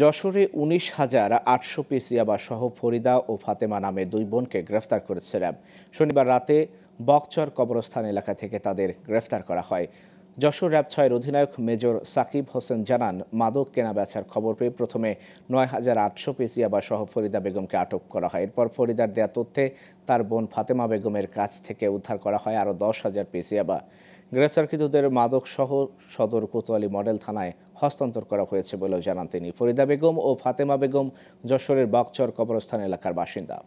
যশোরে উনিশ হাজার আটশো পিস ইয়াবাসহ ফরিদা ও ফাতেমা নামে দুই বোনকে গ্রেফতার করেছে র্যাব শনিবার রাতে বকচর কবরস্থান এলাকা থেকে তাদের গ্রেফতার করা হয় যশোর র্যাব ছয়ের অধিনায়ক মেজর সাকিব হোসেন জানান মাদক কেনা বেচার খবর পেয়ে প্রথমে নয় হাজার আটশো পিস ইয়াবাসহ ফরিদা বেগমকে আটক করা হয় এরপর ফরিদার দেয়া তথ্যে তার বোন ফাতেমা বেগমের কাছ থেকে উদ্ধার করা হয় আরও দশ হাজার পিস ইয়াবা গ্রেফতারকৃতদের মাদকসহ সদর কোতোয়ালি মডেল থানায় হস্তান্তর করা হয়েছে বলেও জানান তিনি ফরিদা বেগম ও ফাতেমা বেগম যশোরের বাগচর কবরস্থান এলাকার বাসিন্দা